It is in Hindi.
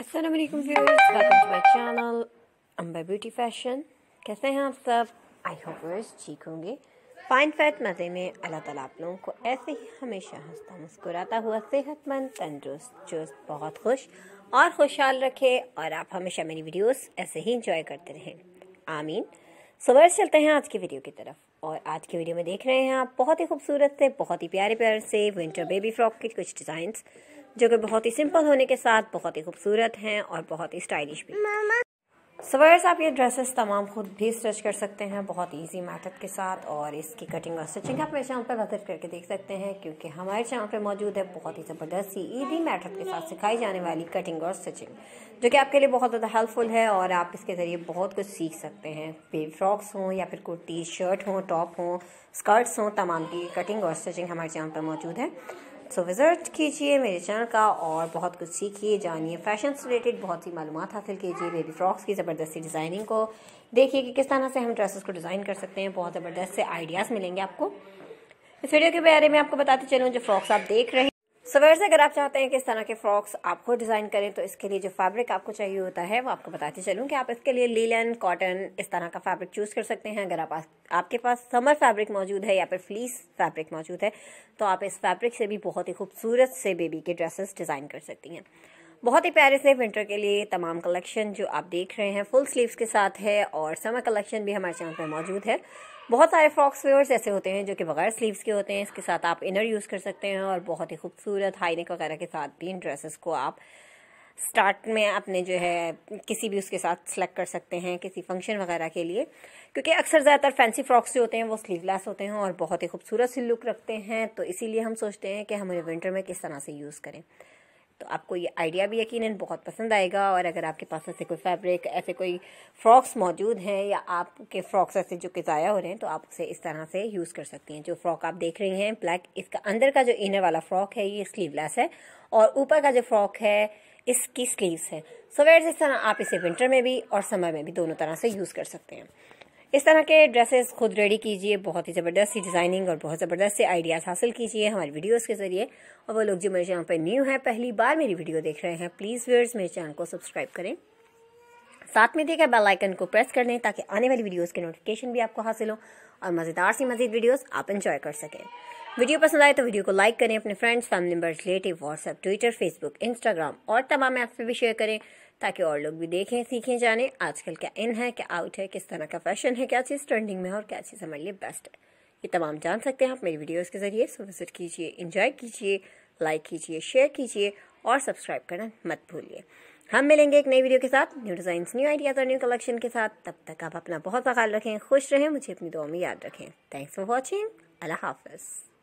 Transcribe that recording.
अस्सलाम वालेकुम viewers welcome to my channel Amba beauty fashion कैसे हैं आप सब आई होप व्यूअर्स ठीक होंगे फाइन फैट मज़े में अल्लाह ताला आप लोगों को ऐसे ही हमेशा हंसता मुस्कुराता हुआ सेहतमंद तंदुरुस्त चुस्त बहुत खुश और खुशहाल रखे और आप हमेशा मेरी वीडियोस ऐसे ही इंजॉय करते रहें आमीन सुबह चलते हैं आज की वीडियो की तरफ और आज की वीडियो में देख रहे हैं आप बहुत ही खूबसूरत से बहुत ही प्यारे प्यारे से विंटर बेबी फ्रॉक के कुछ डिज़ाइंस जो कि बहुत ही सिंपल होने के साथ बहुत ही खूबसूरत हैं और बहुत ही स्टाइलिश भी से आप ये ड्रेसेस तमाम खुद भी स्ट्रेच कर सकते हैं बहुत इजी मेथड के साथ और इसकी कटिंग और स्टिचिंग आप मेरे चैनल पर विजिट करके देख सकते हैं क्योंकि हमारे चैनल पर मौजूद है बहुत ही ज़बरदस्त सी ईजी मेथड के साथ सिखाई जाने वाली कटिंग और स्टिचिंग जो कि आपके लिए बहुत ज़्यादा हेल्पफुल है और आप इसके ज़रिए बहुत कुछ सीख सकते हैं फिर फ्रॉक्स हों या फिर कुर्ती शर्ट हों टॉप हों स्कर्ट्स हों तमाम की कटिंग और स्टिचिंग हमारे चैनल पर मौजूद है सो विज़िट कीजिए मेरे चैनल का और बहुत कुछ सीखिए जानिए फैशन से रिलेटेड बहुत सी मालूम हासिल कीजिए मेरी फ्रॉक्स की ज़बरदस्ती डिज़ाइनिंग को देखिए कि किस तरह से हम ड्रेसेस को डिज़ाइन कर सकते हैं बहुत ज़बरदस्त से आइडियाज़ मिलेंगे आपको इस वीडियो के बारे में आपको बताते चलूँ जो फ्रॉक्स आप देख रहे हैं सो वैसे अगर आप चाहते हैं कि इस तरह के फ्रॉक्स आपको डिज़ाइन करें तो इसके लिए जो फैब्रिक आपको चाहिए होता है वो आपको बताते चलूँ कि आप इसके लिए लीलन कॉटन इस तरह का फैब्रिक चूज़ कर सकते हैं अगर आप आपके पास समर फैब्रिक मौजूद है या फिर फ्लीस फैब्रिक मौजूद है तो आप इस फैब्रिक से भी बहुत ही खूबसूरत से बेबी के ड्रेसेस डिज़ाइन कर सकती हैं बहुत ही प्यारे से विंटर के लिए तमाम कलेक्शन जो आप देख रहे हैं फुल स्लीव्स के साथ है और समर कलेक्शन भी हमारे चैनल पर मौजूद है बहुत सारे फ्रॉक्स वेयर्स ऐसे होते हैं जो कि बगैर स्लीव्स के होते हैं इसके साथ आप इनर यूज़ कर सकते हैं और बहुत ही खूबसूरत हाईनेक वगैरह के साथ भी इन ड्रेसेस को आप स्टार्ट में अपने जो है किसी भी उसके साथ सेलेक्ट कर सकते हैं किसी फंक्शन वगैरह के लिए क्योंकि अक्सर ज़्यादातर फैंसी फ्रॉक्स जो होते हैं वो स्लीवलेस होते हैं और बहुत ही खूबसूरत से लुक रखते हैं तो इसीलिए हम सोचते हैं कि हम उन्हें विंटर में किस तरह से यूज़ करें तो आपको ये आइडिया भी यकीन बहुत पसंद आएगा और अगर आपके पास ऐसे कोई फैब्रिक ऐसे कोई फ्रॉक्स मौजूद हैं या आपके फ्रॉक्स ऐसे जो कि ज़ाया हो रहे हैं तो आप उसे इस तरह से यूज़ कर सकती हैं जो फ्रॉक आप देख रही हैं ब्लैक इसका अंदर का जो इनर वाला फ्रॉक है ये स्लीवलेस है और ऊपर का जो फ्रॉक है इसकी स्लीव्स है सो वेयर इस तरह आप इसे विंटर में भी और समर में भी दोनों तरह से यूज़ कर सकते हैं इस तरह के ड्रेसेस खुद रेडी कीजिए बहुत ही ज़बरदस्त सी डिज़ाइनिंग और बहुत ज़बरदस्त से आइडियाज़ हासिल कीजिए हमारी वीडियोस के ज़रिए और वो लोग जो मेरे चैनल पर न्यू है पहली बार मेरी वीडियो देख रहे हैं प्लीज़ व्यूअर्स मेरे चैनल को सब्सक्राइब करें साथ में देखा बेल आइकन को प्रेस कर लें ताकि आने वाली वीडियोज के नोटिफिकेशन भी आपको हासिल हो और मज़ेदार सी मजीद वीडियोज आप इन्जॉय कर सकें वीडियो पसंद आए तो वीडियो को लाइक करें अपने friends family members relative WhatsApp Twitter Facebook Instagram और तमाम ऐप्स पर भी शेयर करें ताकि और लोग भी देखें सीखें जाने आजकल क्या इन है क्या आउट है किस तरह का फैशन है क्या चीज़ ट्रेंडिंग में है और क्या चीज़ हमारे लिए बेस्ट है ये तमाम जान सकते हैं आप मेरी वीडियोज़ के ज़रिए सो विज़िट कीजिए इंजॉय कीजिए लाइक कीजिए शेयर कीजिए और सब्सक्राइब करना मत भूलिए हम मिलेंगे एक नई वीडियो के साथ न्यू डिज़ाइन न्यू आइडियाज़ और न्यू कलेक्शन के साथ तब तक आप अपना बहुत ख्याल रखें खुश रहें मुझे अपनी दुआ में याद रखें थैंक्स फॉर वॉचिंग अल्लाह हाफिज़